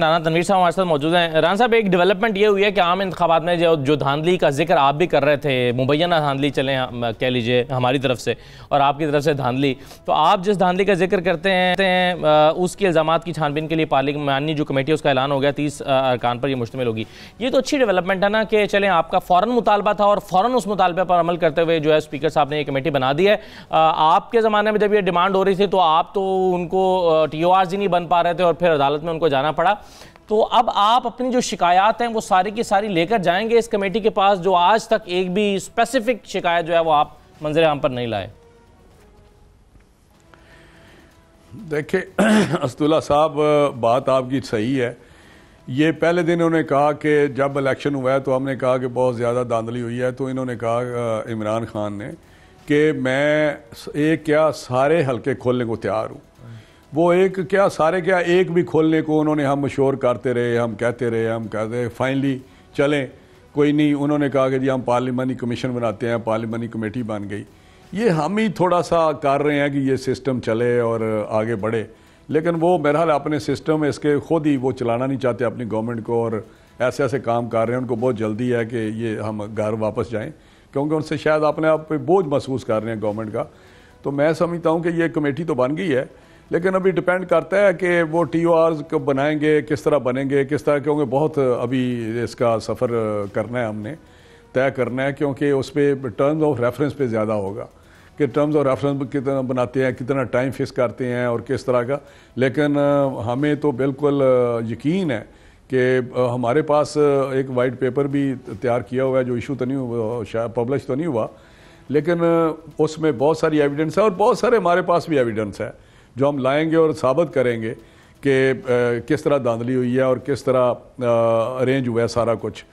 राना तनवीर साहब हमारे साथ मौजूद हैं राना साहब एक डेवलपमेंट ये हुई है कि आम इंतबात में जो जो धांधली का जिक्र आप भी कर रहे थे मुबैना धांधली चले कह लीजिए हमारी तरफ से और आपकी तरफ से धांधली तो आप जिस धांधली का जिक्र करते हैं उसके इल्ज़ाम की छानबीन के लिए पार्लिमानी जो कमेटी है उसका ऐलान हो गया तीस अरकान पर यह मुश्तमिल होगी ये तो अच्छी डेवलपमेंट है ना कि चले आपका फ़ौर मुतालबा था और फ़ौर उस मुतालबे पर अमल करते हुए जो है स्पीकर साहब ने यह कमेटी बना दी है आपके ज़माने में जब यह डिमांड हो रही थी तो आप तो उनको टी ओ आर जी नहीं बन पा रहे थे और फिर अदालत में उनको जाना पड़ा तो अब आप अपनी जो शिकायत हैं वो सारी की सारी लेकर जाएंगे इस कमेटी के पास जो आज तक एक भी स्पेसिफिक शिकायत जो है वो आप मंजर आम पर नहीं लाए देखिए अस्तुल्ला साहब बात आपकी सही है ये पहले दिन उन्होंने कहा कि जब इलेक्शन हुआ है तो हमने कहा कि बहुत ज़्यादा धांधली हुई है तो इन्होंने कहा इमरान खान ने कि मैं एक क्या सारे हलके खोलने को तैयार हूँ वो एक क्या सारे क्या एक भी खोलने को उन्होंने हम मशोर करते रहे हम कहते रहे हम कहते रहे फाइनली चलें कोई नहीं उन्होंने कहा कि जी हम पार्लिमानी कमीशन बनाते हैं पार्लिमानी कमेटी बन गई ये हम ही थोड़ा सा कर रहे हैं कि ये सिस्टम चले और आगे बढ़े लेकिन वो बहरहाल अपने सिस्टम इसके खुद ही वो चलाना नहीं चाहते अपनी गवर्नमेंट को और ऐसे ऐसे काम कर रहे हैं उनको बहुत जल्दी है कि ये हम घर वापस जाएँ क्योंकि उनसे शायद अपने आप पर बोझ महसूस कर रहे हैं गवर्नमेंट का तो मैं समझता हूँ कि ये कमेटी तो बन गई है लेकिन अभी डिपेंड करता है कि वो टी ओ आर कब बनाएंगे किस तरह बनेंगे किस तरह क्योंकि बहुत अभी इसका सफ़र करना है हमने तय करना है क्योंकि उस पर टर्म्स ऑफ रेफरेंस पे ज़्यादा होगा कि टर्म्स ऑफ रेफरेंस कितना बनाते हैं कितना टाइम फिक्स करते हैं और किस तरह का लेकिन हमें तो बिल्कुल यकीन है कि हमारे पास एक वाइट पेपर भी तैयार किया हुआ है जो इशू तो नहीं हुआ शायद पब्लिश तो नहीं हुआ लेकिन उसमें बहुत सारी एविडेंस है और बहुत सारे हमारे पास भी एविडेंस है जो हम लाएंगे और साबित करेंगे कि किस तरह धांधली हुई है और किस तरह अरेंज हुआ है सारा कुछ